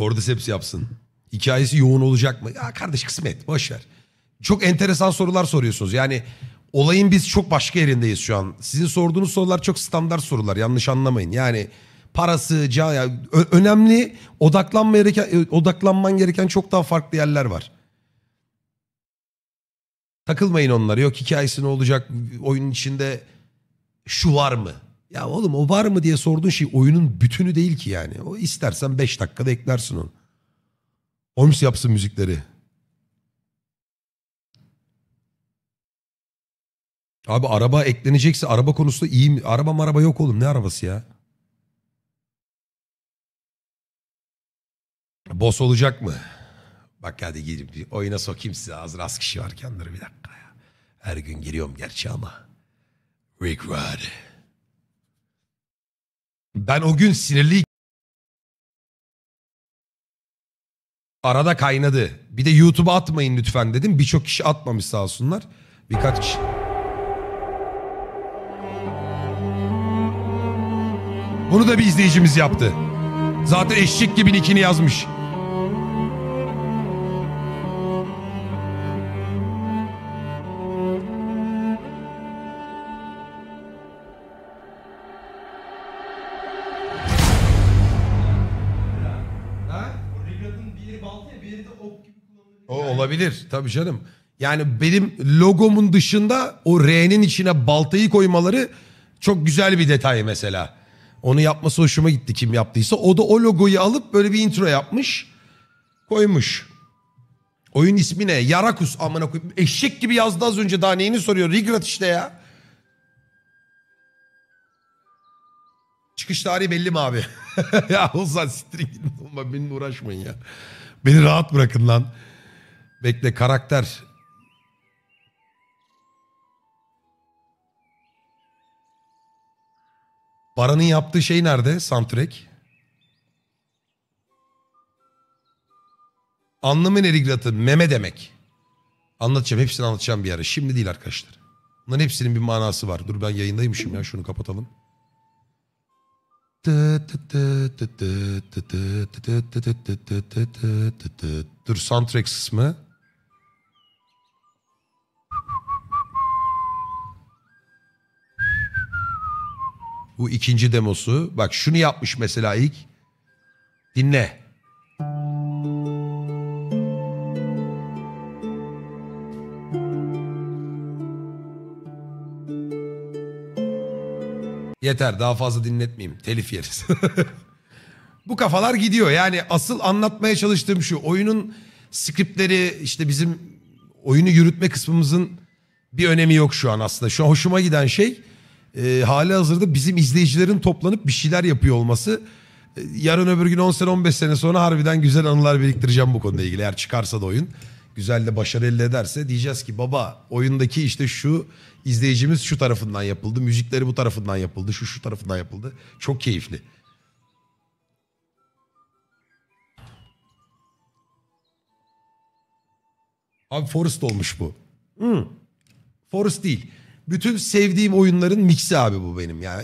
Cordyceps yapsın. Hikayesi yoğun olacak mı? Ya kardeş kısmet boş Çok enteresan sorular soruyorsunuz. Yani olayın biz çok başka yerindeyiz şu an. Sizin sorduğunuz sorular çok standart sorular. Yanlış anlamayın. Yani parası, ca ya, önemli odaklanma gereken, e, odaklanman gereken çok daha farklı yerler var. Takılmayın onlara. Yok hikayesi ne olacak? Oyunun içinde şu var mı? Ya oğlum o var mı diye sorduğun şey oyunun bütünü değil ki yani. O istersen 5 dakikada eklersin onu. Holmes yapsın müzikleri. Abi araba eklenecekse araba konusunda iyi mi? Araba maraba yok oğlum ne arabası ya? Boss olacak mı? Bak hadi girip bir oyuna sokayım size az rast kişi varken dur bir dakika ya. Her gün giriyorum gerçi ama. Rick Rod. Ben o gün sinirli arada kaynadı. Bir de YouTube'a atmayın lütfen dedim. Birçok kişi atmamış sağ olsunlar. Birkaç kişi. Bunu da bir izleyicimiz yaptı. Zaten eşlik gibi nikini yazmış. Olabilir tabii canım. Yani benim logomun dışında o R'nin içine baltayı koymaları çok güzel bir detay mesela. Onu yapması hoşuma gitti kim yaptıysa. O da o logoyu alıp böyle bir intro yapmış. Koymuş. Oyun ismi ne? Yarakus amına koyayım. Eşek gibi yazdı az önce daha neyini soruyor? Regret işte ya. Çıkış tarihi belli mi abi? ya Oğuzhan string gidin. Benimle uğraşmayın ya. Beni rahat bırakın lan. Bekle karakter. Baran'ın yaptığı şey nerede? Soundtrack. Anlamı nerigratı meme demek. Anlatacağım hepsini anlatacağım bir ara. Şimdi değil arkadaşlar. Bunların hepsinin bir manası var. Dur ben yayındaymışım ya şunu kapatalım. Dur soundtrack kısmı. Bu ikinci demosu. Bak şunu yapmış mesela ilk. Dinle. Yeter daha fazla dinletmeyeyim. Telif yeriz. Bu kafalar gidiyor. Yani asıl anlatmaya çalıştığım şu. Oyunun skriptleri işte bizim oyunu yürütme kısmımızın bir önemi yok şu an aslında. Şu an hoşuma giden şey e, hali hazırda bizim izleyicilerin toplanıp bir şeyler yapıyor olması e, yarın öbür gün 10 sene 15 sene sonra harbiden güzel anılar biriktireceğim bu konuda ilgili eğer çıkarsa da oyun güzel de başarı elde ederse diyeceğiz ki baba oyundaki işte şu izleyicimiz şu tarafından yapıldı müzikleri bu tarafından yapıldı şu şu tarafından yapıldı çok keyifli. Abi Forest olmuş bu. Hmm. Forest değil. Bütün sevdiğim oyunların miksi abi bu benim ya.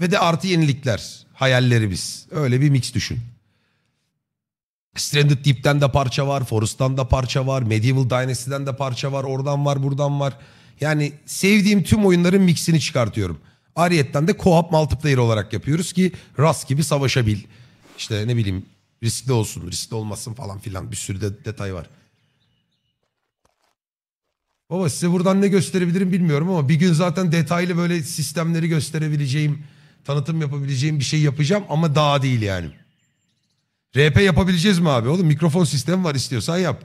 Ve de artı yenilikler. Hayallerimiz. Öyle bir mix düşün. Stranded Deep'ten de parça var. Forest'tan da parça var. Medieval Dynasty'den de parça var. Oradan var buradan var. Yani sevdiğim tüm oyunların mixini çıkartıyorum. Ariyetten de co-op multiplayer olarak yapıyoruz ki rast gibi savaşabil. İşte ne bileyim riskli olsun riskli olmasın falan filan bir sürü de detay var. Baba size buradan ne gösterebilirim bilmiyorum ama bir gün zaten detaylı böyle sistemleri gösterebileceğim, tanıtım yapabileceğim bir şey yapacağım ama daha değil yani. RP yapabileceğiz mi abi? Oğlum mikrofon sistemi var istiyorsan yap.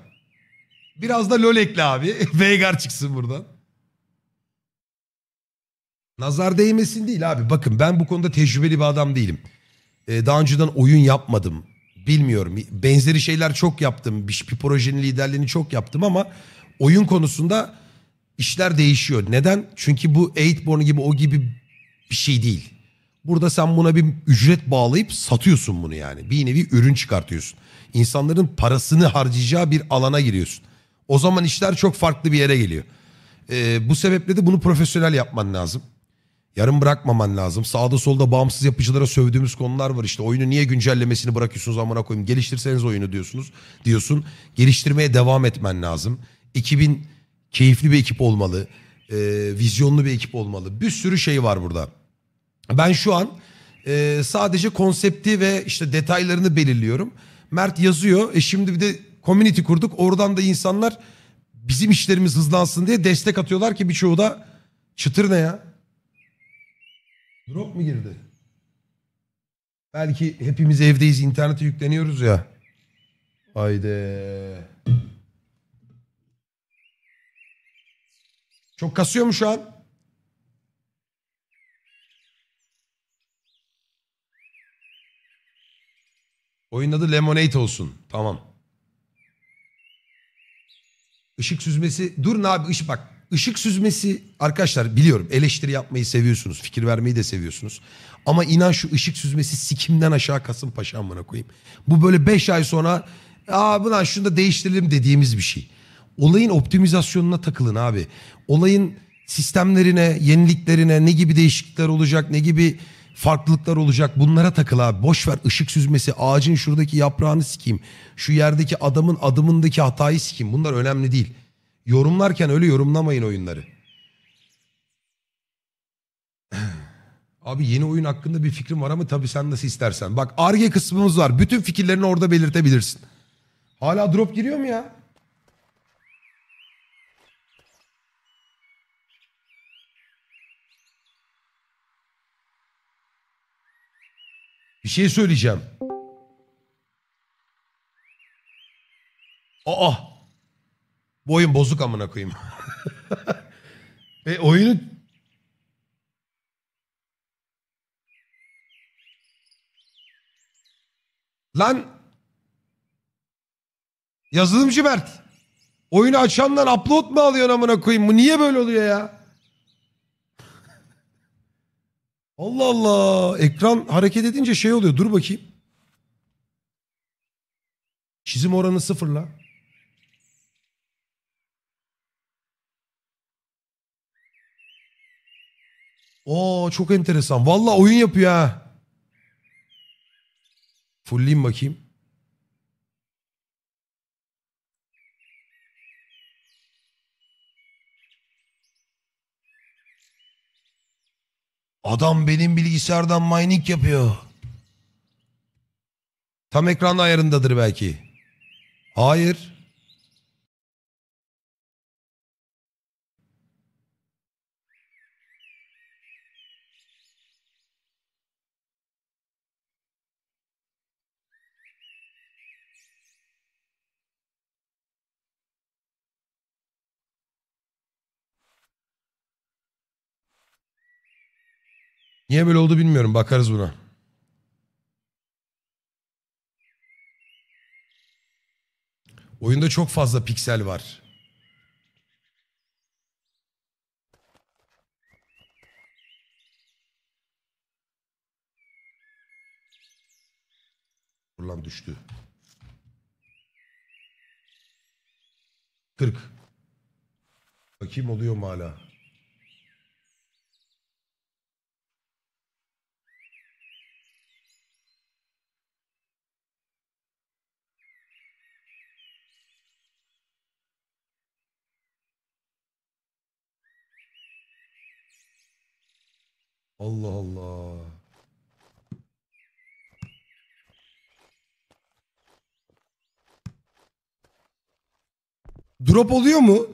Biraz da LOL ekle abi. Veigar çıksın buradan. Nazar değmesin değil abi. Bakın ben bu konuda tecrübeli bir adam değilim. Ee, daha önceden oyun yapmadım. Bilmiyorum. Benzeri şeyler çok yaptım. Bir, bir projenin liderliğini çok yaptım ama oyun konusunda işler değişiyor. Neden? Çünkü bu Eightborn gibi o gibi bir şey değil. Burada sen buna bir ücret bağlayıp satıyorsun bunu yani. Bir nevi ürün çıkartıyorsun. İnsanların parasını harcayacağı bir alana giriyorsun. O zaman işler çok farklı bir yere geliyor. Ee, bu sebeple de bunu profesyonel yapman lazım. Yarım bırakmaman lazım. Sağda solda bağımsız yapıcılara sövdüğümüz konular var işte. Oyunu niye güncellemesini bırakıyorsunuz amına koyayım? Geliştirseniz oyunu diyorsunuz. Diyorsun. Geliştirmeye devam etmen lazım ekibin keyifli bir ekip olmalı. E, vizyonlu bir ekip olmalı. Bir sürü şey var burada. Ben şu an e, sadece konsepti ve işte detaylarını belirliyorum. Mert yazıyor. E şimdi bir de community kurduk. Oradan da insanlar bizim işlerimiz hızlansın diye destek atıyorlar ki birçoğu da çıtır ne ya? Drop mu girdi? Belki hepimiz evdeyiz internete yükleniyoruz ya. Haydi. Çok kasıyor mu şu an? Oyun adı Lemonade olsun. Tamam. Işık süzmesi. dur ne abi ışık bak. Işık süzmesi arkadaşlar biliyorum eleştiri yapmayı seviyorsunuz. Fikir vermeyi de seviyorsunuz. Ama inan şu ışık süzmesi sikimden aşağı paşam bana koyayım. Bu böyle 5 ay sonra aa buna şunu da değiştirelim dediğimiz bir şey. Olayın optimizasyonuna takılın abi. Olayın sistemlerine, yeniliklerine ne gibi değişiklikler olacak, ne gibi farklılıklar olacak bunlara takıl abi. Boş ver ışık süzmesi, ağacın şuradaki yaprağını sikeyim. Şu yerdeki adamın adımındaki hatayı sikeyim. Bunlar önemli değil. Yorumlarken öyle yorumlamayın oyunları. Abi yeni oyun hakkında bir fikrim var ama tabii sen nasıl istersen. Bak ARGE kısmımız var. Bütün fikirlerini orada belirtebilirsin. Hala drop giriyor mu ya? Bir şey söyleyeceğim. Aa. Bu oyun bozuk amına koyayım. e oyunu Lan yazılımcı Mert. Oyunu açandan upload mu alıyorsun amına koyayım? Bu niye böyle oluyor ya? Allah Allah. Ekran hareket edince şey oluyor. Dur bakayım. Çizim oranı sıfırla. Oo çok enteresan. Valla oyun yapıyor ha. Fulleyim bakayım. Adam benim bilgisayardan mining yapıyor. Tam ekran ayarındadır belki. Hayır. Niye böyle oldu bilmiyorum. Bakarız buna. Oyunda çok fazla piksel var. Ulan düştü. 40. Bakayım oluyor mu hala? Allah Allah. Drop oluyor mu?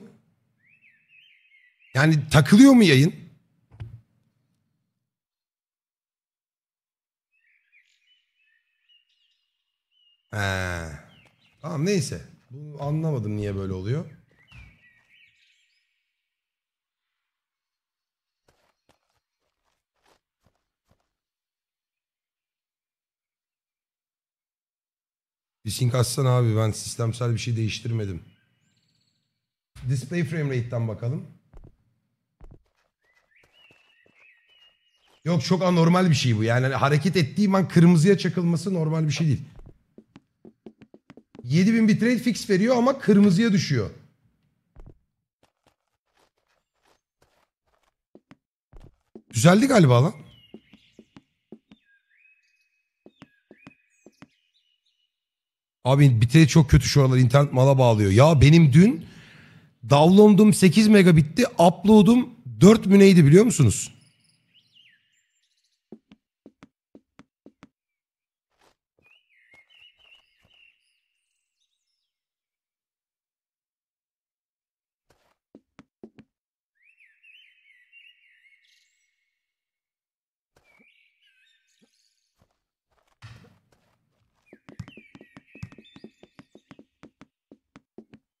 Yani takılıyor mu yayın? He. Tamam neyse. Bunu anlamadım niye böyle oluyor. Bir sync abi ben sistemsel bir şey değiştirmedim. Display frame rate'den bakalım. Yok çok anormal bir şey bu. Yani hani hareket ettiğim an kırmızıya çakılması normal bir şey değil. 7000 bitrate fix veriyor ama kırmızıya düşüyor. Güzeldi galiba lan. Abi biteli çok kötü şu aralar internet mala bağlıyor. Ya benim dün download'um 8 megabitti upload'um 4 müneydi biliyor musunuz?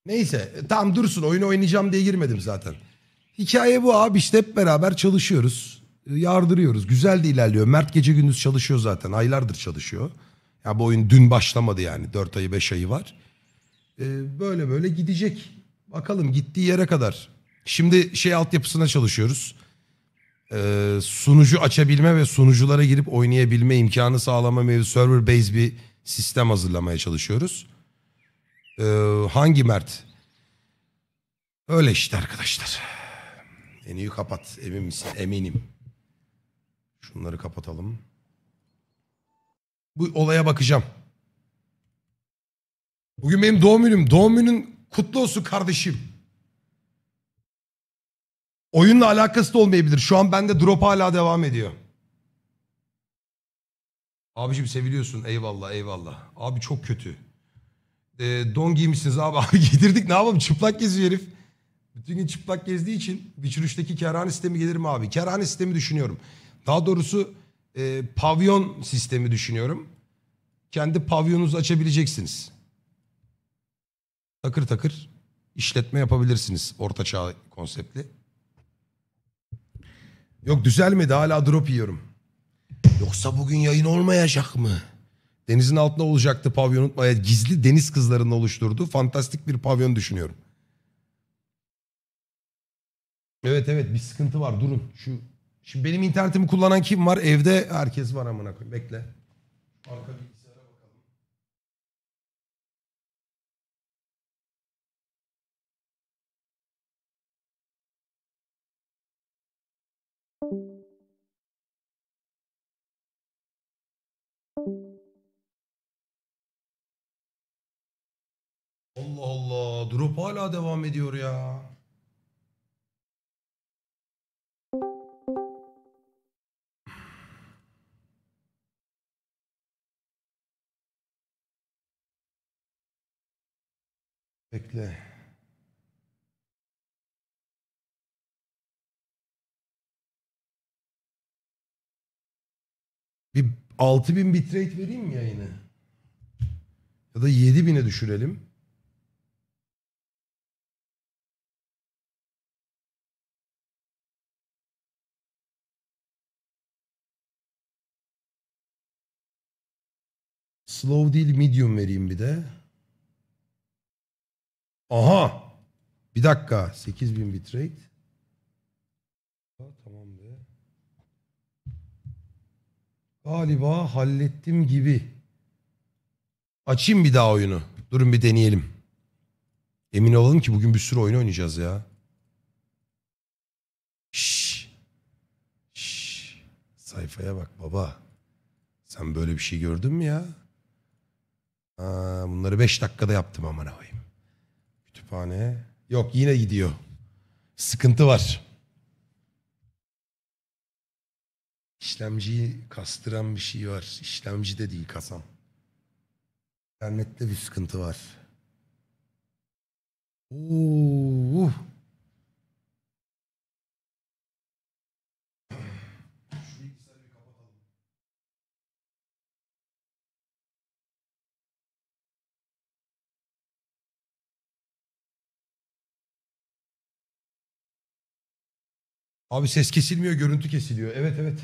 Neyse e, tam dursun oyunu oynayacağım diye girmedim zaten. Hikaye bu abi işte hep beraber çalışıyoruz. E, yardırıyoruz. Güzel de ilerliyor. Mert gece gündüz çalışıyor zaten. Aylardır çalışıyor. Ya bu oyun dün başlamadı yani. 4 ayı 5 ayı var. Ee, böyle böyle gidecek. Bakalım gittiği yere kadar. Şimdi şey altyapısına çalışıyoruz. Ee, sunucu açabilme ve sunuculara girip oynayabilme imkanı sağlama mevzu server based bir sistem hazırlamaya çalışıyoruz. Ee, hangi Mert? Öyle işte arkadaşlar. En iyi kapat. Emin misin? Eminim. Şunları kapatalım. Bu olaya bakacağım. Bugün benim doğum günüm. Doğum günün kutlu olsun kardeşim. Oyunla alakası da olmayabilir. Şu an bende drop hala devam ediyor. Abicim seviliyorsun. Eyvallah eyvallah. Abi çok kötü. E, don giymişsiniz abi. Abi giydirdik ne yapalım çıplak geziyor herif. Bütün gün çıplak gezdiği için Witcher 3'teki kerhane sistemi gelir mi abi? Kerhane sistemi düşünüyorum. Daha doğrusu e, pavyon sistemi düşünüyorum. Kendi pavyonunuzu açabileceksiniz. Takır takır işletme yapabilirsiniz. Orta çağ konseptli. Yok düzelmedi hala drop yiyorum. Yoksa bugün yayın olmayacak mı? Denizin altında olacaktı pavyonun. Evet, gizli deniz kızlarının oluşturduğu fantastik bir pavyon düşünüyorum. Evet evet bir sıkıntı var durun. Şu Şimdi benim internetimi kullanan kim var? Evde herkes var amına koyayım. Bekle. Arka bilgisayara bakalım. Thank you. Allah Allah. Drop hala devam ediyor ya. Bekle. Bir 6000 bitrate vereyim mi yayını? Ya da 7000'e düşürelim. Slow değil medium vereyim bir de. Aha. Bir dakika. 8000 bitrate. Tamam be. Galiba hallettim gibi. Açayım bir daha oyunu. Durun bir deneyelim. Emin olalım ki bugün bir sürü oyun oynayacağız ya. Şş. Şş. Sayfaya bak baba. Sen böyle bir şey gördün mü ya? Ha, bunları 5 dakikada yaptım ama ne koyayım. Kütüphane. Yok yine gidiyor. Sıkıntı var. İşlemciyi kastıran bir şey var. İşlemci de değil kasam. İnternette bir sıkıntı var. Oo. Abi ses kesilmiyor, görüntü kesiliyor. Evet evet.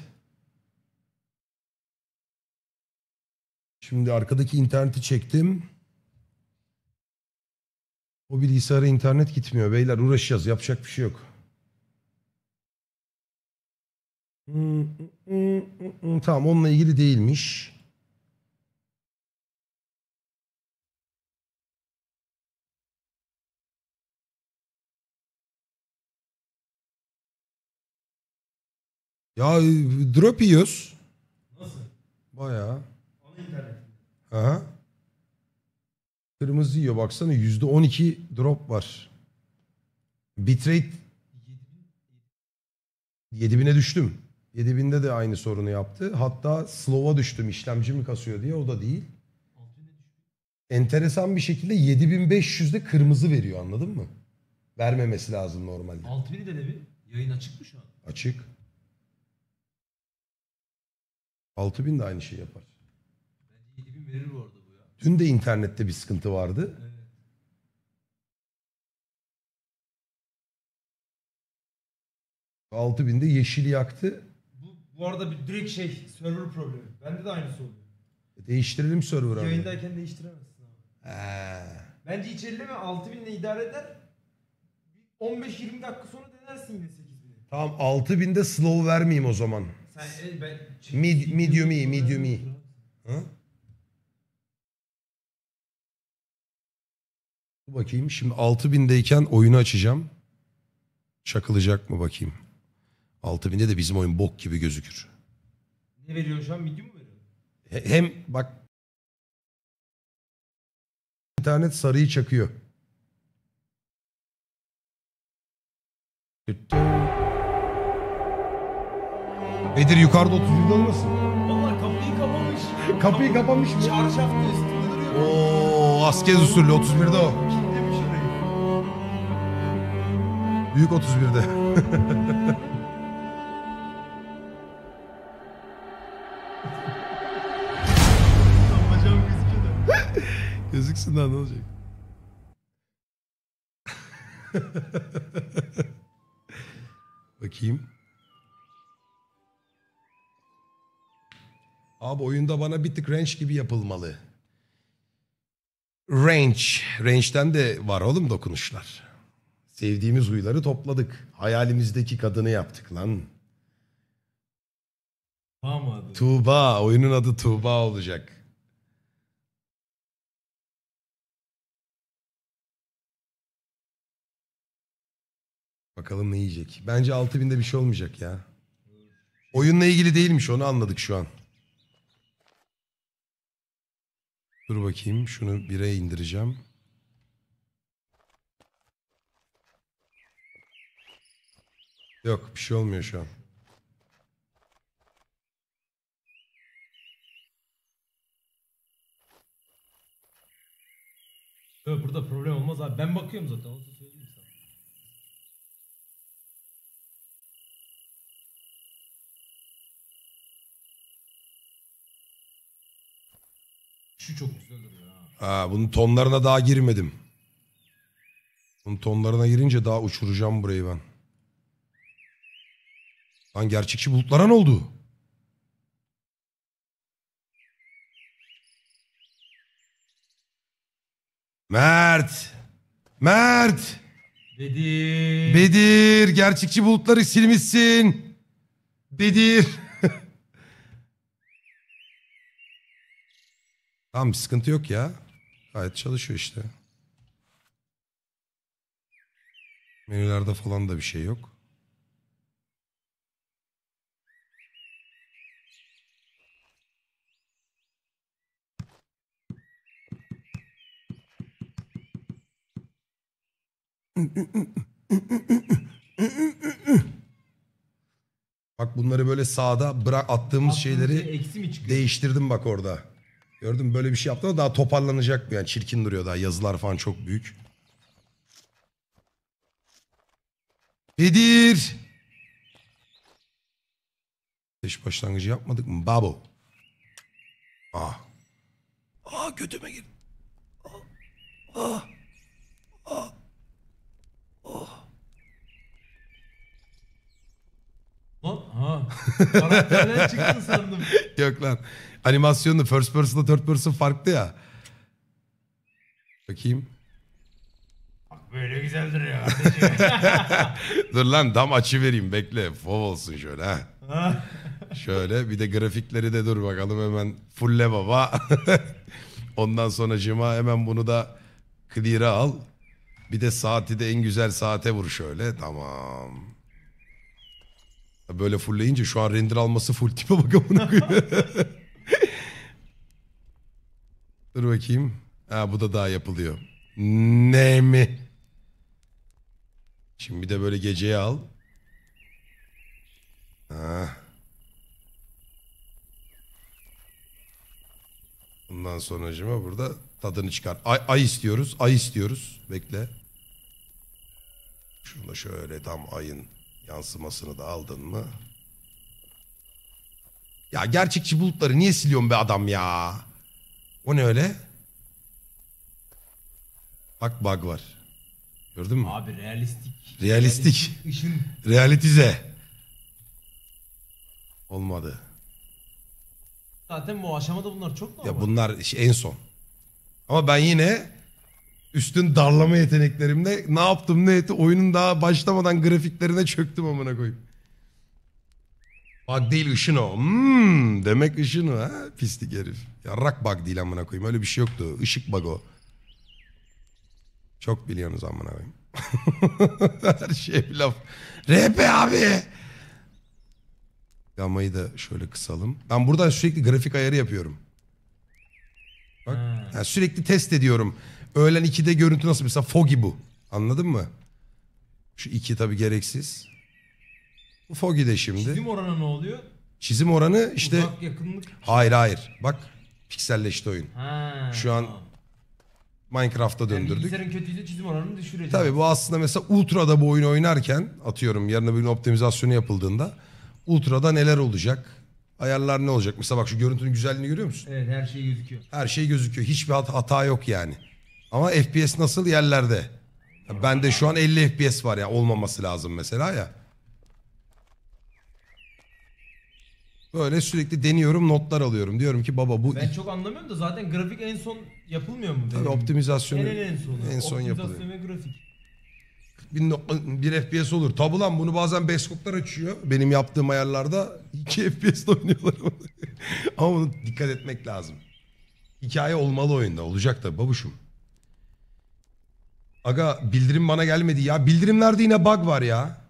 Şimdi arkadaki interneti çektim. O bilgisayara internet gitmiyor beyler uğraşacağız yapacak bir şey yok. Hmm, hmm, hmm, hmm. hmm. Tamam onunla ilgili değilmiş. Ya e, drop yiyoruz. Nasıl? Bayağı. Ana internet. Kırmızı yiyor baksana yüzde on iki drop var. Bitrate 7000'e düştüm. 7000'de de aynı sorunu yaptı. Hatta slow'a düştüm işlemci mi kasıyor diye o da değil. Enteresan bir şekilde 7500'de kırmızı veriyor anladın mı? Vermemesi lazım normalde. 6000'de de bir yayın açık mı şu an? Açık. 6000 de aynı şey yapar. Bence 7000 verir bu arada bu ya. Dün de internette bir sıkıntı vardı. Evet. Altı binde yeşil yaktı. Bu, bu arada bir direkt şey server problemi. Bende de aynısı oluyor. E, değiştirelim server'ı. abi. Yayındayken değiştiremezsin abi. Ee, Bence içeride mi 6000 ile idare eder. 15-20 dakika sonra denersin yine 8000'i. tamam 6000'de slow vermeyeyim o zaman. Mid, mediumi, mediumi. Ha? Dur bakayım şimdi 6000'deyken oyunu açacağım. Çakılacak mı bakayım. 6000'de de bizim oyun bok gibi gözükür. Ne veriyorsun? şu an medium mu veriyor? Hem bak internet sarıyı çakıyor. Bedir yukarıda 30. olmasın? Valla kapıyı kapamış. kapıyı kapamış mı? Çarşaf da üstünde duruyor. Oo, askez usulü 31'de o. Kilitlemiş orayı. Büyük 31'de. Bacağım gözüküyor da. Gözüksün daha ne olacak? Bakayım. Abi oyunda bana bir tık range gibi yapılmalı. Range. Range'den de var oğlum dokunuşlar. Sevdiğimiz huyları topladık. Hayalimizdeki kadını yaptık lan. Tamam adı. Tuğba. Oyunun adı Tuğba olacak. Bakalım ne yiyecek. Bence 6000'de bir şey olmayacak ya. Oyunla ilgili değilmiş onu anladık şu an. Dur bakayım şunu bire indireceğim. Yok bir şey olmuyor şu an. burada problem olmaz abi. Ben bakıyorum zaten. Şu çok güzel duruyor ha. Ha bunun tonlarına daha girmedim. Bunun tonlarına girince daha uçuracağım burayı ben. Lan gerçekçi bulutlara ne oldu? Mert. Mert. Bedir. Bedir. Gerçekçi bulutları silmişsin. Bedir. Tamam bir sıkıntı yok ya. Gayet çalışıyor işte. Menülerde falan da bir şey yok. Bak bunları böyle sağda bırak attığımız Attığımız şeyleri şey değiştirdim bak orada. Gördüm böyle bir şey yaptı ama daha toparlanacak. Yani çirkin duruyor daha yazılar falan çok büyük. Bedir. Ateş başlangıcı yapmadık mı? Babo. Ah. Ah götüme gir. Ah. Ah. Ah. Ah. Ha, ha. Karakterden çıktı sandım. Yok lan. Animasyonu first person'la third person farklı ya. Bakayım. Bak böyle güzeldir ya. Dur lan dam açı vereyim bekle. Fov olsun şöyle ha. şöyle bir de grafikleri de dur bakalım hemen fulle baba. Ondan sonra cima hemen bunu da clear'a al. Bir de saati de en güzel saate vur şöyle. Tamam. Böyle fullleyince şu an render alması full tipe bakın koyuyor. Dur bakayım. Ha bu da daha yapılıyor. Ne mi? Şimdi bir de böyle geceye al. Ha. Ah. Bundan sonracıma burada tadını çıkar. Ay, ay istiyoruz. Ay istiyoruz. Bekle. Şunu şöyle tam ayın yansımasını da aldın mı? Ya gerçekçi bulutları niye siliyorsun be adam ya? O ne öyle? Bak bug var. Gördün mü? Abi realistik. Realistik. Işın. Realitize. Olmadı. Zaten bu aşamada bunlar çok normal. Ya bunlar işte en son. Ama ben yine üstün darlama yeteneklerimle ne yaptım ne etti oyunun daha başlamadan grafiklerine çöktüm amına koyayım. Bak değil ışın o. Hmm, demek ışın o ha pislik herif. Yarrak bug değil amına koyayım. Öyle bir şey yoktu. Işık bug o. Çok biliyorsunuz amına koyayım. Her şey bir laf. RP abi. Gamayı da şöyle kısalım. Ben buradan sürekli grafik ayarı yapıyorum. Bak ha. yani sürekli test ediyorum. Öğlen 2'de görüntü nasıl? Mesela Foggy bu. Anladın mı? Şu 2 tabi gereksiz. Bu Foggy de şimdi. Çizim oranı ne oluyor? Çizim oranı işte... Uzak yakınlık. Hayır hayır. Bak Pikselleşti oyun. Ha, Şu an tamam. Minecraft'a Yani döndürdük. bilgisayarın kötüyse çizim oranını düşüreceğiz. Tabii bu aslında mesela Ultra'da bu oyunu oynarken atıyorum yarın bir optimizasyonu yapıldığında Ultra'da neler olacak? Ayarlar ne olacak? Mesela bak şu görüntünün güzelliğini görüyor musun? Evet her şey gözüküyor. Her şey gözüküyor. Hiçbir hat- hata yok yani. Ama FPS nasıl yerlerde? Ya de şu an 50 FPS var ya olmaması lazım mesela ya. Böyle sürekli deniyorum, notlar alıyorum. Diyorum ki baba bu Ben çok anlamıyorum da zaten grafik en son yapılmıyor mu? Tabii optimizasyonu en en, en sonu. en son yapılıyor. Optimizasyon ve grafik. Bir, bir FPS olur. Tabi lan bunu bazen beskoklar açıyor. Benim yaptığım ayarlarda 2 FPS'de oynuyorlar. Ama bunu dikkat etmek lazım. Hikaye olmalı oyunda. Olacak da babuşum. Aga bildirim bana gelmedi ya. Bildirimlerde yine bug var ya.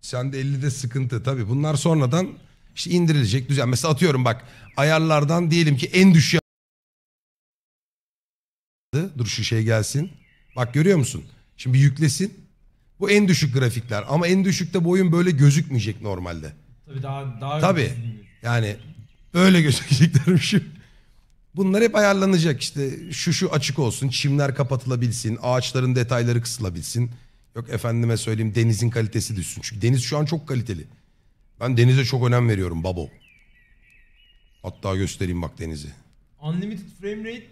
Sen de 50'de sıkıntı tabii. Bunlar sonradan işte indirilecek düzen. Mesela atıyorum bak ayarlardan diyelim ki en düşük. Dur şu şey gelsin. Bak görüyor musun? Şimdi bir yüklesin. Bu en düşük grafikler ama en düşükte boyun böyle gözükmeyecek normalde. Tabii daha daha Tabii. Yani böyle gözükeceklerim. gözükeceklermişim. Bunlar hep ayarlanacak işte şu şu açık olsun, çimler kapatılabilsin, ağaçların detayları kısılabilsin. Yok efendime söyleyeyim denizin kalitesi düşsün. Çünkü deniz şu an çok kaliteli. Ben denize çok önem veriyorum babo. Hatta göstereyim bak denizi. Unlimited frame rate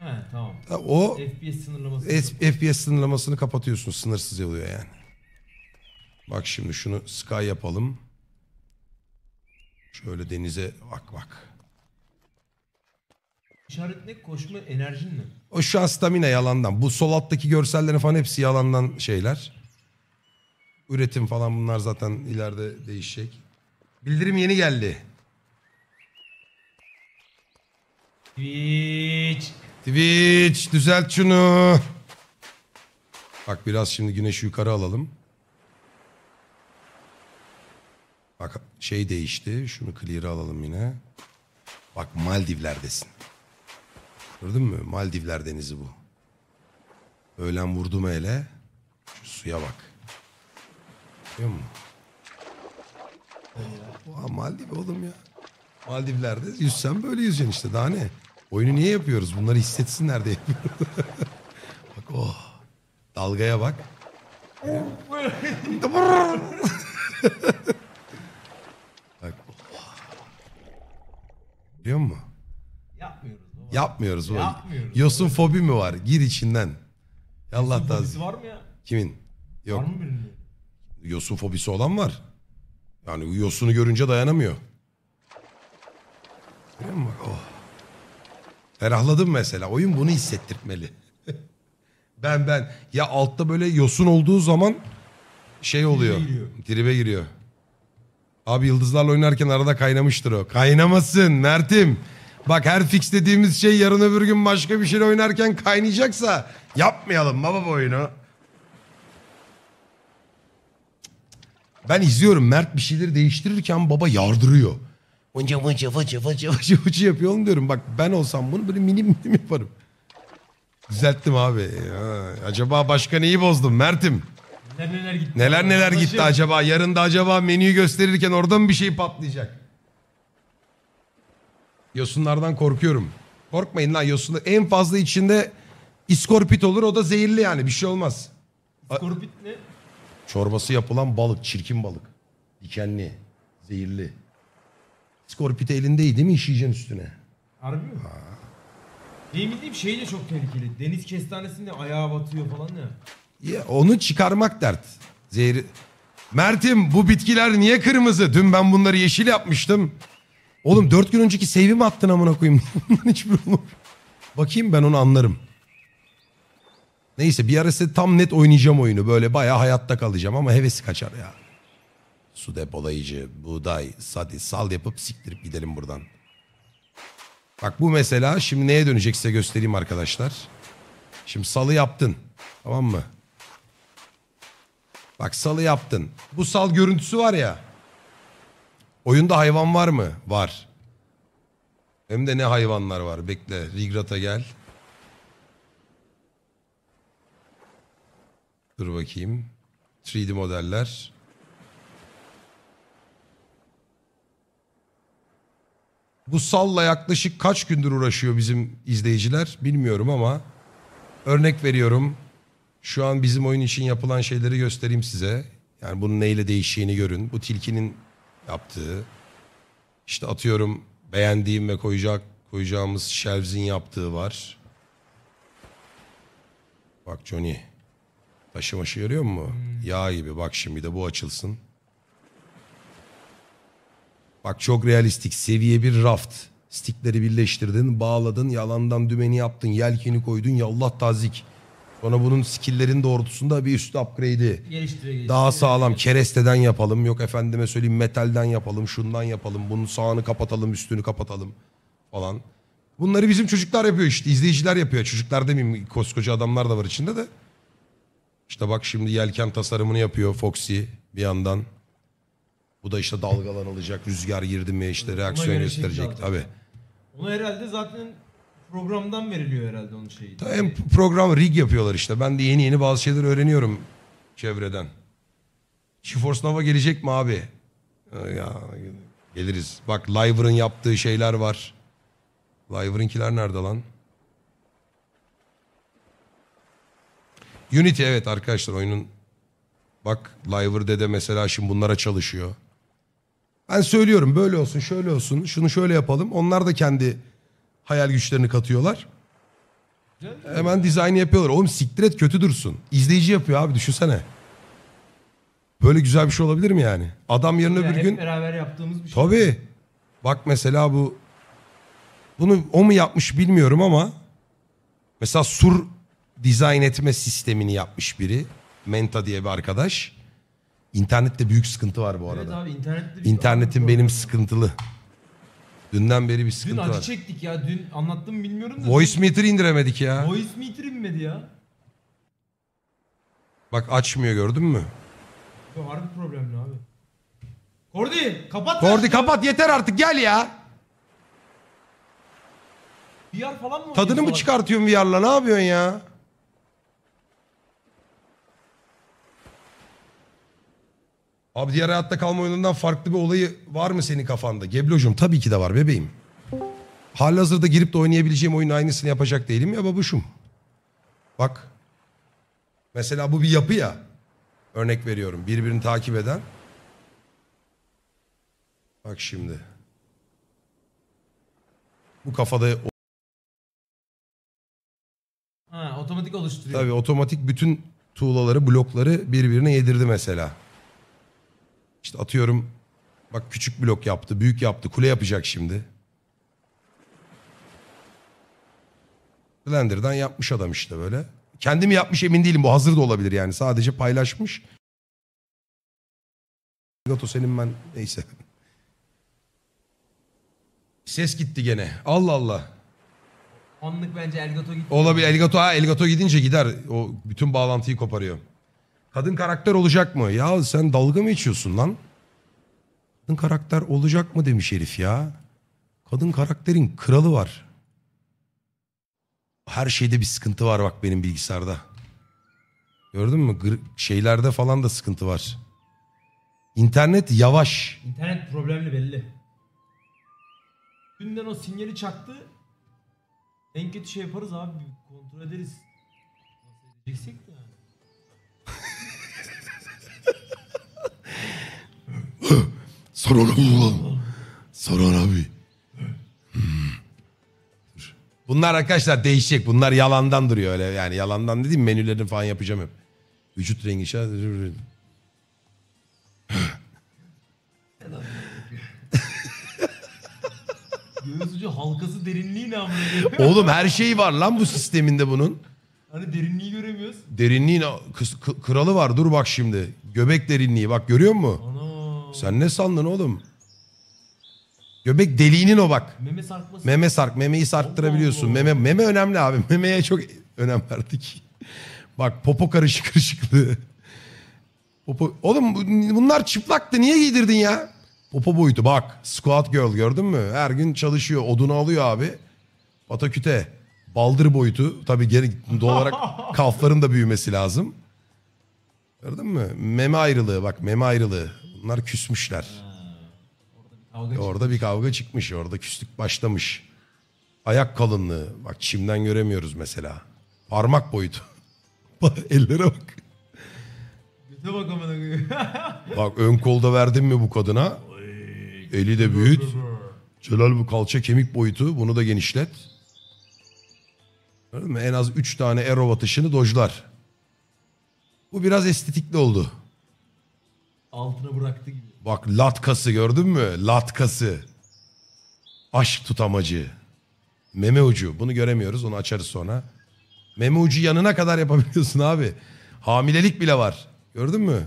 He tamam. O FPS sınırlaması. FPS sınırlamasını kapatıyorsun. Sınırsız oluyor yani. Bak şimdi şunu sky yapalım. Şöyle denize bak bak. İşaret ne? Koşma enerjin mi? O şu an stamina yalandan. Bu sol alttaki görsellerin falan hepsi yalandan şeyler. Üretim falan bunlar zaten ileride değişecek. Bildirim yeni geldi. Twitch. Twitch düzelt şunu. Bak biraz şimdi güneşi yukarı alalım. Bak şey değişti. Şunu clear'ı alalım yine. Bak Maldivler'desin. Gördün mü? Maldivler denizi bu. Öğlen vurdum hele. Şu suya bak. Görüyor musun? Oha Maldiv oğlum ya. Maldivler'de yüzsen böyle yüzeceksin işte daha ne? Oyunu niye yapıyoruz? Bunları hissetsinler diye yapıyoruz. bak oh. Dalgaya bak. bak. Oh. Biliyor musun? Yapmıyoruz oğlum. Yapmıyoruz. Yosun fobi mi var? Gir içinden. Allah Yosun fobisi var mı ya? Kimin? Yok. Var mı birinin? Yosun fobisi olan var. Yani yosunu görünce dayanamıyor. Görüyor musun? oh. Ferahladım mesela. Oyun bunu hissettirmeli. ben ben. Ya altta böyle yosun olduğu zaman şey oluyor. giriyor. Tribe giriyor. Abi yıldızlarla oynarken arada kaynamıştır o. Kaynamasın Mert'im. Bak her fix dediğimiz şey yarın öbür gün başka bir şey oynarken kaynayacaksa yapmayalım baba bu oyunu. Ben izliyorum Mert bir şeyleri değiştirirken baba yardırıyor. Vıcı vıcı vıcı vıcı vıcı vıcı yapıyor onu diyorum. Bak ben olsam bunu böyle minim minim yaparım. Düzelttim abi. Ha, acaba başka neyi bozdum Mert'im? Neler neler gitti. Neler neler gitti acaba? Yarın da acaba menüyü gösterirken orada mı bir şey patlayacak? Yosunlardan korkuyorum. Korkmayın lan yosunlu. En fazla içinde iskorpit olur o da zehirli yani bir şey olmaz. İskorpit ne? Çorbası yapılan balık çirkin balık. Dikenli, zehirli. İskorpit elindeydi değil mi işeyeceksin üstüne? Harbi mi? Benim bildiğim şey de çok tehlikeli. Deniz kestanesinde ayağa batıyor falan ya. Ya, onu çıkarmak dert. Zehri... Mert'im bu bitkiler niye kırmızı? Dün ben bunları yeşil yapmıştım. Oğlum dört gün önceki save'i mi attın amına koyayım? Bundan hiçbir olur. Bakayım ben onu anlarım. Neyse bir arası tam net oynayacağım oyunu. Böyle bayağı hayatta kalacağım ama hevesi kaçar ya. Su depolayıcı, buğday, sadi, sal yapıp siktirip gidelim buradan. Bak bu mesela şimdi neye dönecek size göstereyim arkadaşlar. Şimdi salı yaptın. Tamam mı? Bak salı yaptın. Bu sal görüntüsü var ya. Oyunda hayvan var mı? Var. Hem de ne hayvanlar var. Bekle. Rigrat'a gel. Dur bakayım. 3D modeller. Bu salla yaklaşık kaç gündür uğraşıyor bizim izleyiciler bilmiyorum ama örnek veriyorum. Şu an bizim oyun için yapılan şeyleri göstereyim size. Yani bunun neyle değiştiğini görün. Bu tilkinin yaptığı, işte atıyorum beğendiğim ve koyacak koyacağımız Shelves'in yaptığı var. Bak Johnny. Taşı maşı görüyor musun? Hmm. Yağ gibi. Bak şimdi de bu açılsın. Bak çok realistik. Seviye bir raft. Stikleri birleştirdin, bağladın, yalandan dümeni yaptın, yelkeni koydun, ya Allah tazik. Sonra bunun skill'lerin doğrultusunda bir üst upgrade'i Geliştire geliştire. daha sağlam keresteden yapalım. Yok efendime söyleyeyim metalden yapalım, şundan yapalım, bunun sağını kapatalım, üstünü kapatalım falan. Bunları bizim çocuklar yapıyor işte. izleyiciler yapıyor. Çocuklar demeyeyim koskoca adamlar da var içinde de. İşte bak şimdi yelken tasarımını yapıyor Foxy bir yandan. Bu da işte dalgalanılacak, rüzgar girdi mi işte reaksiyon gösterecek. alacak. Tabii. Onu herhalde zaten Programdan veriliyor herhalde onun şeyi. Hem program rig yapıyorlar işte. Ben de yeni yeni bazı şeyler öğreniyorum çevreden. GeForce Nova gelecek mi abi? Ee, ya geliriz. Bak Liver'ın yaptığı şeyler var. Liver'ınkiler nerede lan? Unity evet arkadaşlar oyunun bak Liver dede mesela şimdi bunlara çalışıyor. Ben söylüyorum böyle olsun şöyle olsun şunu şöyle yapalım. Onlar da kendi hayal güçlerini katıyorlar. Hemen dizaynı yapıyorlar. Oğlum siktir et kötü dursun. İzleyici yapıyor abi düşünsene. Böyle güzel bir şey olabilir mi yani? Adam yarın Yani öbür hep gün... beraber yaptığımız bir şey. Tabii. Bak mesela bu... Bunu o mu yapmış bilmiyorum ama... Mesela sur dizayn etme sistemini yapmış biri. Menta diye bir arkadaş. İnternette büyük sıkıntı var bu Evet arada. abi internette bir İnternetim benim sıkıntılı. Dünden beri bir sıkıntı var. Dün acı var. çektik ya. Dün anlattım bilmiyorum da. Voice meter indiremedik ya. Voice meter inmedi ya. Bak açmıyor gördün mü? Ya harbi problemli abi. Kordi kapat. Kordi kapat yeter artık gel ya. VR falan mı? Tadını mı çıkartıyorsun VR'la ne yapıyorsun ya? Abi diğer hayatta kalma oyunundan farklı bir olayı var mı senin kafanda? Geblocuğum tabii ki de var bebeğim. Halihazırda girip de oynayabileceğim oyunun aynısını yapacak değilim ya babuşum. Bak. Mesela bu bir yapı ya. Örnek veriyorum. Birbirini takip eden. Bak şimdi. Bu kafada Ha, otomatik oluşturuyor. tabii otomatik bütün tuğlaları, blokları birbirine yedirdi mesela. İşte atıyorum bak küçük blok yaptı, büyük yaptı, kule yapacak şimdi. Blender'dan yapmış adam işte böyle. Kendi yapmış emin değilim. Bu hazır da olabilir yani. Sadece paylaşmış. Gato senin ben neyse. Ses gitti gene. Allah Allah. Onluk bence Elgato gitti. Olabilir Elgato ha Elgato gidince gider. O bütün bağlantıyı koparıyor. Kadın karakter olacak mı? Ya sen dalga mı içiyorsun lan? Kadın karakter olacak mı demiş herif ya. Kadın karakterin kralı var. Her şeyde bir sıkıntı var bak benim bilgisayarda. Gördün mü? Gır- şeylerde falan da sıkıntı var. İnternet yavaş. İnternet problemli belli. Dünden o sinyali çaktı. En kötü şey yaparız abi. bir Kontrol ederiz. Nasıl edeceksek de. Sorun mu? Sorun abi. Bunlar arkadaşlar değişecek. Bunlar yalandan duruyor öyle. Yani yalandan dedim menülerini falan yapacağım hep. Vücut rengi şah. Göğüs ucu halkası derinliği ne amına Oğlum her şey var lan bu sisteminde bunun. Hani derinliği göremiyoruz. Derinliğin kralı var dur bak şimdi. Göbek derinliği bak görüyor musun? Sen ne sandın oğlum? Göbek deliğinin o bak. Meme sarkması. Meme sark. Memeyi sarktırabiliyorsun. Allah Meme, meme önemli abi. Memeye çok önem verdik. bak popo karışık karışıklığı. Popo... Oğlum bunlar çıplaktı. Niye giydirdin ya? Popo boyutu bak. Squat girl gördün mü? Her gün çalışıyor. Odunu alıyor abi. Pataküte. Baldır boyutu. Tabii gene doğal olarak kafların da büyümesi lazım. Gördün mü? Meme ayrılığı bak. Meme ayrılığı. Bunlar küsmüşler. Orada bir, orada bir kavga çıkmış. Orada küslük başlamış. Ayak kalınlığı. Bak çimden göremiyoruz mesela. Parmak boyutu. Ellere bak. Göte bak Bak ön kolda verdin mi bu kadına? Eli de büyüt. Celal bu kalça kemik boyutu. Bunu da genişlet. En az 3 tane aero atışını dojlar. Bu biraz estetikli oldu. Altına bıraktı gibi. Bak latkası gördün mü? Latkası. Aşk tutamacı. Meme ucu. Bunu göremiyoruz. Onu açarız sonra. Meme ucu yanına kadar yapabiliyorsun abi. Hamilelik bile var. Gördün mü?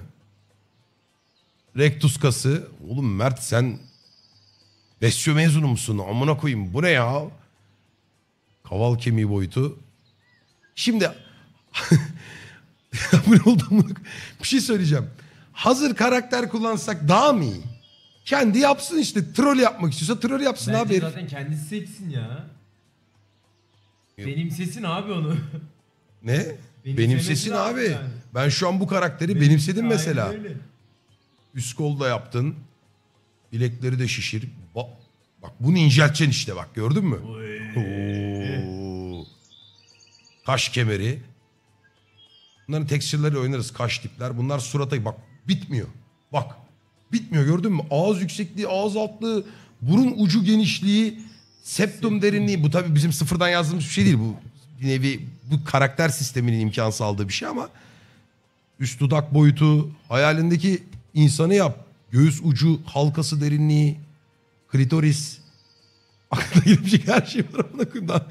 Rektus kası. Oğlum Mert sen besyo mezunu musun? Amına koyayım. Bu ne ya? Kaval kemiği boyutu. Şimdi bu ne oldu? Bir şey söyleyeceğim hazır karakter kullansak daha mı iyi? Kendi yapsın işte. Troll yapmak istiyorsa troll yapsın Bence abi. herif. zaten kendisi seçsin ya. Yok. Benim sesin abi onu. Ne? Benim Benimsesin sesin abi. abi yani. Ben şu an bu karakteri benimsedim mesela. öyle. Üst kol da yaptın. Bilekleri de şişir. Ba- bak bunu incelteceksin işte bak gördün mü? Kaş kemeri. Bunların tekstürleri oynarız. Kaş tipler. Bunlar surata bak Bitmiyor. Bak bitmiyor gördün mü? Ağız yüksekliği, ağız altlığı, burun ucu genişliği, septum derinliği. Bu tabii bizim sıfırdan yazdığımız bir şey değil. Bu bir nevi bu karakter sisteminin imkan sağladığı bir şey ama üst dudak boyutu, hayalindeki insanı yap. Göğüs ucu, halkası derinliği, klitoris. Aklına gelebilecek şey- her şey var amına koyayım lan.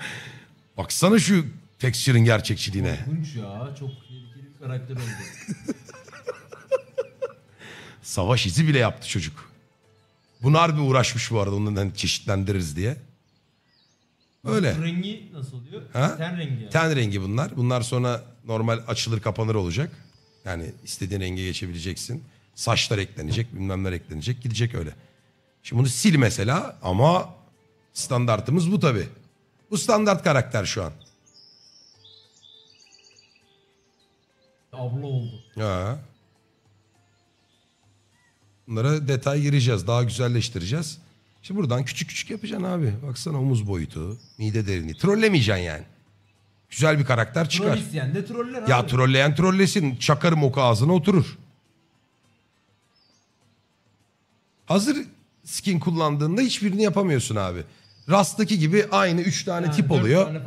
Baksana şu texture'ın gerçekçiliğine. Korkunç ya. Çok tehlikeli bir karakter oldu. Savaş izi bile yaptı çocuk. Bunlar bir uğraşmış bu arada onları hani çeşitlendiririz diye. Öyle. Bu rengi nasıl oluyor? Ha? Ten rengi. Yani. Ten rengi bunlar. Bunlar sonra normal açılır kapanır olacak. Yani istediğin renge geçebileceksin. Saçlar eklenecek, bilmem neler eklenecek. Gidecek öyle. Şimdi bunu sil mesela ama standartımız bu tabi. Bu standart karakter şu an. Abla oldu. Ha. Bunlara detay gireceğiz. Daha güzelleştireceğiz. Şimdi buradan küçük küçük yapacaksın abi. Baksana omuz boyutu, mide derinliği. Trollemeyeceksin yani. Güzel bir karakter çıkar. Troll isteyen de troller abi. Ya trolleyen trollesin. Çakarım oku ağzına oturur. Hazır skin kullandığında hiçbirini yapamıyorsun abi. Rast'taki gibi aynı 3 tane Yani tip oluyor. tane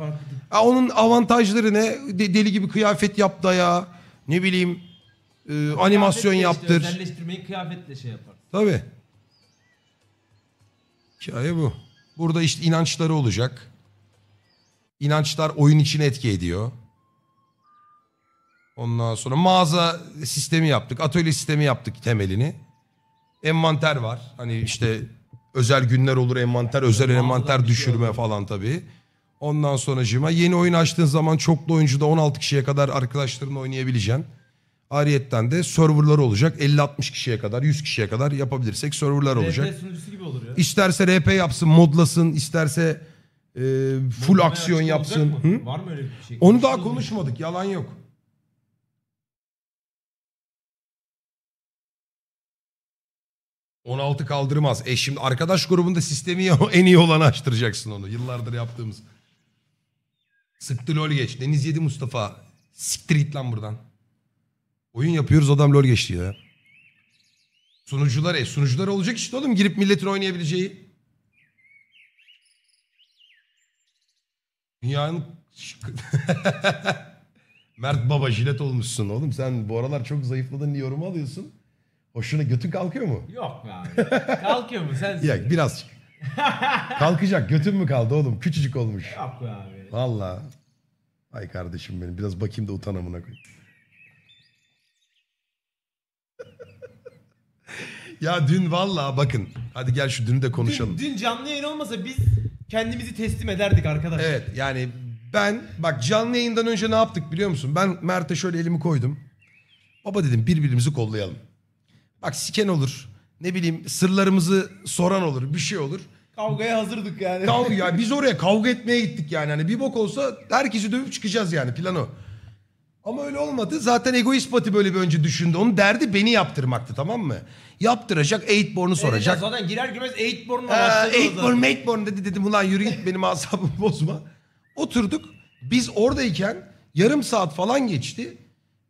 onun avantajları ne? deli gibi kıyafet yap da ya. Ne bileyim e, animasyon yaptır. Işte, özelleştirmeyi kıyafetle şey yapar. Tabii. Hikaye bu. Burada işte inançları olacak. İnançlar oyun için etki ediyor. Ondan sonra mağaza sistemi yaptık. Atölye sistemi yaptık temelini. Envanter var. Hani işte özel günler olur envanter, özel yani envanter düşürme şey falan tabii. Ondan sonra cima yeni oyun açtığın zaman çoklu oyuncuda 16 kişiye kadar arkadaşlarınla oynayabileceksin. Ariyetten de serverlar olacak. 50-60 kişiye kadar, 100 kişiye kadar yapabilirsek serverlar olacak. gibi olur ya. İsterse RP yapsın, modlasın, isterse e, full Modlamaya aksiyon açık olacak yapsın. Hı? Var mı öyle bir şey? Onu daha konuşmadık, yalan yok. ...16 kaldırmaz. E şimdi arkadaş grubunda sistemi en iyi olanı açtıracaksın onu. Yıllardır yaptığımız. Sıktı lol geç. Deniz 7 Mustafa. Siktir git lan buradan. Oyun yapıyoruz adam lol geçti ya. Sunucular e sunucular olacak işte oğlum girip milletin oynayabileceği. Dünyanın Mert Baba jilet olmuşsun oğlum. Sen bu aralar çok zayıfladın diye yorum alıyorsun. Hoşuna götün kalkıyor mu? Yok be abi. Kalkıyor mu sen? Ya biraz. Kalkacak. Götün mü kaldı oğlum? Küçücük olmuş. Yok be abi. Valla. Ay kardeşim benim. Biraz bakayım da utanamına koy. Ya dün valla bakın. Hadi gel şu dünü de konuşalım. Dün, dün canlı yayın olmasa biz kendimizi teslim ederdik arkadaşlar. Evet yani ben bak canlı yayından önce ne yaptık biliyor musun? Ben Mert'e şöyle elimi koydum. Baba dedim birbirimizi kollayalım. Bak siken olur. Ne bileyim sırlarımızı soran olur. Bir şey olur. Kavgaya hazırdık yani. Kavga, ya biz oraya kavga etmeye gittik yani. Hani bir bok olsa herkesi dövüp çıkacağız yani plan o. Ama öyle olmadı. Zaten egoist pati böyle bir önce düşündü. Onun derdi beni yaptırmaktı tamam mı? Yaptıracak Eightborn'u soracak. Evet, zaten girer girmez Eightborn'u ee, Eightborn, Eightborn dedi dedim ulan yürü git benim asabımı bozma. Oturduk. Biz oradayken yarım saat falan geçti.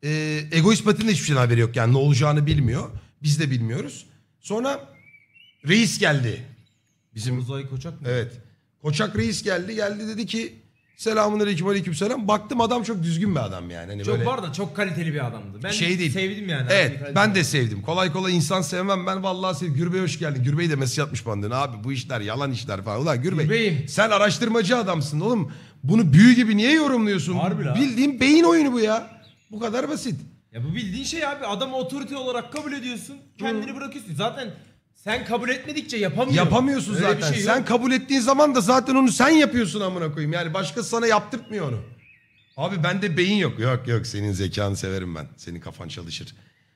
Ee, egoist Batin'in hiçbir şeyden haberi yok yani ne olacağını bilmiyor. Biz de bilmiyoruz. Sonra reis geldi. Bizim Uzay Koçak mı? Evet. Koçak reis geldi. Geldi dedi ki Selamun aleyküm aleyküm selam. Baktım adam çok düzgün bir adam yani. Hani Çok böyle... var da çok kaliteli bir adamdı. Ben Şey değil. sevdim yani. Evet ben de sevdim. Kolay kolay insan sevmem. Ben vallahi sevdim. Gürbey hoş geldin. Gürbey de mesaj atmış bana. dedi. Abi bu işler yalan işler falan. Ulan Gürbey Gürbeyim. sen araştırmacı adamsın oğlum. Bunu büyü gibi niye yorumluyorsun? Harbi la. Bildiğin beyin oyunu bu ya. Bu kadar basit. Ya bu bildiğin şey abi adamı otorite olarak kabul ediyorsun. Kendini bırakıyorsun. Zaten sen kabul etmedikçe yapamıyor. Yapamıyorsun Öyle zaten. şey sen kabul ettiğin zaman da zaten onu sen yapıyorsun amına koyayım. Yani başkası sana yaptırtmıyor onu. Abi bende beyin yok. Yok yok senin zekanı severim ben. Senin kafan çalışır.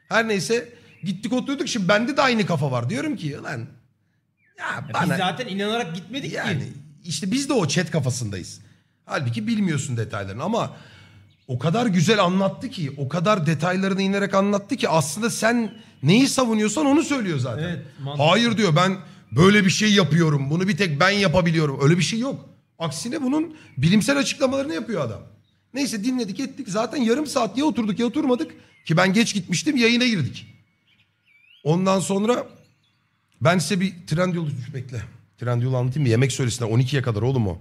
Her neyse gittik oturduk. Şimdi bende de aynı kafa var. Diyorum ki lan ya bana Biz zaten inanarak gitmedik yani ki. işte biz de o chat kafasındayız. Halbuki bilmiyorsun detaylarını ama o kadar güzel anlattı ki, o kadar detaylarını inerek anlattı ki aslında sen Neyi savunuyorsan onu söylüyor zaten. Evet, Hayır diyor ben böyle bir şey yapıyorum. Bunu bir tek ben yapabiliyorum. Öyle bir şey yok. Aksine bunun bilimsel açıklamalarını yapıyor adam. Neyse dinledik ettik. Zaten yarım saat ya oturduk ya oturmadık. Ki ben geç gitmiştim yayına girdik. Ondan sonra ben size bir Trendyol bekle. Trendyol'u anlatayım mı? Yemek söylesinler. 12'ye kadar oğlum o.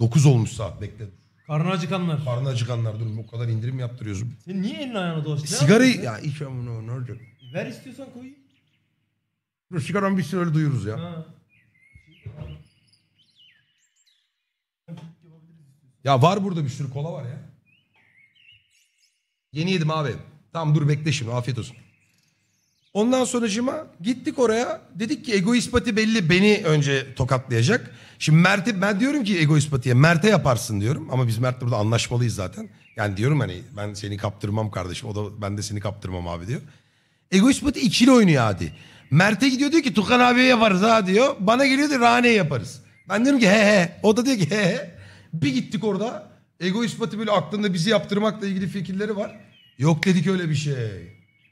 9 olmuş saat bekledim. Karnı acıkanlar. Karnı acıkanlar dur o kadar indirim yaptırıyoruz. Sen niye elini ayağına dolaştın? Sigarayı ya içmem ne olacak? Ver istiyorsan koy. Dur sigaram bitsin öyle duyuruz ya. Ha. Ya var burada bir sürü kola var ya. Yeni yedim abi. Tamam dur bekle şimdi afiyet olsun. Ondan sonracıma gittik oraya. Dedik ki ego ispatı belli beni önce tokatlayacak. Şimdi Mert'e ben diyorum ki ego ispatıya Mert'e yaparsın diyorum. Ama biz Mert'le burada anlaşmalıyız zaten. Yani diyorum hani ben seni kaptırmam kardeşim. O da ben de seni kaptırmam abi diyor. Egoist Batı ikili oynuyor hadi. Mert'e gidiyor diyor ki Tukan abiye yaparız ha diyor. Bana geliyor diyor Rane'ye yaparız. Ben diyorum ki he he. O da diyor ki he he. Bir gittik orada. Egoist Batı böyle aklında bizi yaptırmakla ilgili fikirleri var. Yok dedik öyle bir şey.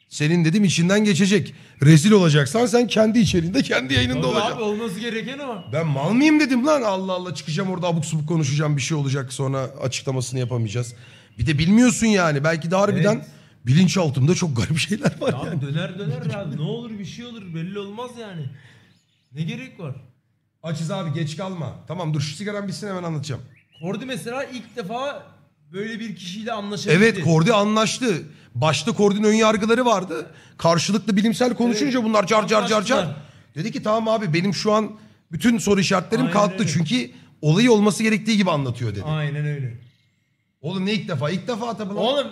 Senin dedim içinden geçecek. Rezil olacaksan sen kendi içeriğinde kendi yayınında olacaksın. Abi olması gereken ama. Ben mal mıyım dedim lan Allah Allah çıkacağım orada abuk subuk konuşacağım bir şey olacak sonra açıklamasını yapamayacağız. Bir de bilmiyorsun yani belki de harbiden evet bilinçaltımda çok garip şeyler var Ya yani. döner döner ya. Ne olur bir şey olur belli olmaz yani. Ne gerek var? Açız abi geç kalma. Tamam dur şu sigaran bitsin hemen anlatacağım. Kordi mesela ilk defa böyle bir kişiyle anlaşabildi. Evet Kordi anlaştı. Başta Kordi'nin ön yargıları vardı. Karşılıklı bilimsel konuşunca Evet, bunlar car car car car. Dedi ki tamam abi benim şu an bütün soru işaretlerim Aynen kalktı. öyle. Çünkü olayı olması gerektiği gibi anlatıyor dedi. Aynen öyle. Oğlum ne ilk defa? İlk defa tabi. lan. Oğlum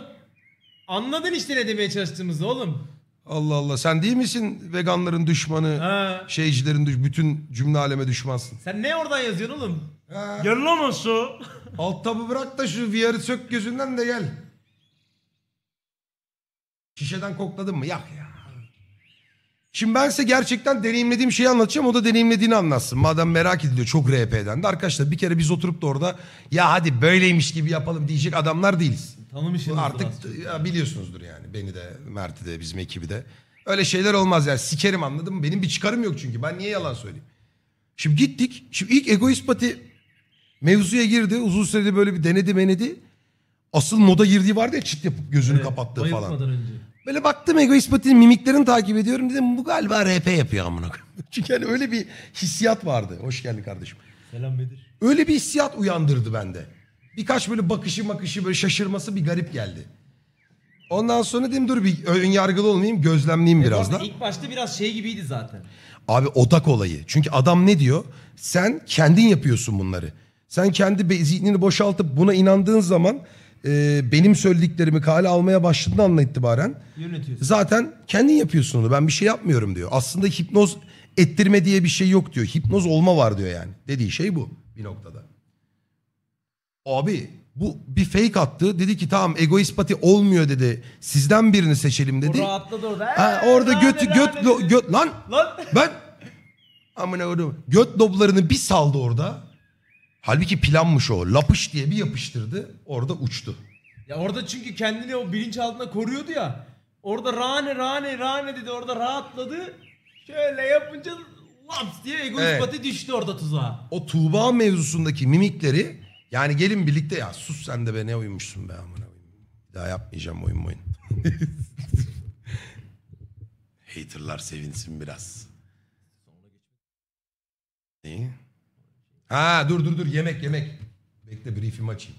Anladın işte ne demeye çalıştığımızı oğlum. Allah Allah sen değil misin veganların düşmanı, Ha. şeycilerin düş bütün cümle aleme düşmansın. Sen ne oradan yazıyorsun oğlum? Ha. Gel lan Alt tabı bırak da şu VR'ı sök gözünden de gel. Şişeden kokladın mı? Yak ya. Şimdi ben size gerçekten deneyimlediğim şeyi anlatacağım. O da deneyimlediğini anlatsın. Madem merak ediliyor çok RP'den de. Arkadaşlar bir kere biz oturup da orada ya hadi böyleymiş gibi yapalım diyecek adamlar değiliz. Tanımışsınız Artık ya, biliyorsunuzdur yani. Beni de, Mert'i de, bizim ekibi de. Öyle şeyler olmaz yani. Sikerim anladın mı? Benim bir çıkarım yok çünkü. Ben niye yalan söyleyeyim? Şimdi gittik. Şimdi ilk egoist pati mevzuya girdi. Uzun sürede böyle bir denedi menedi. Asıl moda girdiği vardı ya çit yapıp gözünü evet, kapattığı falan. Önce. Böyle baktım Ego İspat'in mimiklerini takip ediyorum. Dedim bu galiba RP yapıyor amına Çünkü yani öyle bir hissiyat vardı. Hoş geldin kardeşim. Selam Bedir. Öyle bir hissiyat uyandırdı bende. Birkaç böyle bakışı makışı böyle şaşırması bir garip geldi. Ondan sonra dedim dur bir ön yargılı olmayayım gözlemleyeyim e, biraz da. İlk başta biraz şey gibiydi zaten. Abi odak olayı. Çünkü adam ne diyor? Sen kendin yapıyorsun bunları. Sen kendi be- zihnini boşaltıp buna inandığın zaman e, benim söylediklerimi kale almaya başladığın andan itibaren zaten kendin yapıyorsun onu. Ben bir şey yapmıyorum diyor. Aslında hipnoz ettirme diye bir şey yok diyor. Hipnoz olma var diyor yani. Dediği şey bu bir noktada. Abi bu bir fake attı. Dedi ki tamam egoist pati olmuyor dedi. Sizden birini seçelim dedi. O rahatladı orada. Ha, ee, orada göt göt göt, göt lan, lan. ben amına koydum. Göt doblarını bir saldı orada. Halbuki planmış o. Lapış diye bir yapıştırdı. Orada uçtu. Ya orada çünkü kendini o bilinç altında koruyordu ya. Orada rane rane rane dedi. Orada rahatladı. Şöyle yapınca laps diye ego Evet. düştü orada tuzağa. O Tuğba mevzusundaki mimikleri yani gelin birlikte ya sus sen de be ne uyumuşsun be amına daha yapmayacağım oyun oyun. Haterlar sevinsin biraz. Ne? Ha dur dur dur yemek yemek. Bekle briefimi açayım.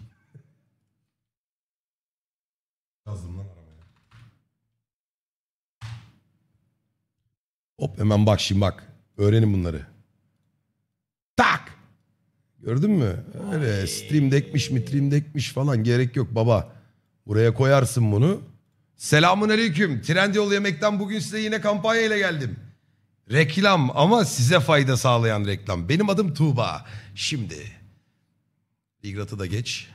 Yazdım lan arabaya. Hop hemen bak şimdi bak. Öğrenin bunları. Tak. Gördün mü? Öyle stream dekmiş mi stream dekmiş falan gerek yok baba. Buraya koyarsın bunu. Selamun aleyküm. Trendyol Yemek'ten bugün size yine kampanya ile geldim. Reklam ama size fayda sağlayan reklam. Benim adım Tuğba. Şimdi. Bigrat'ı da geç.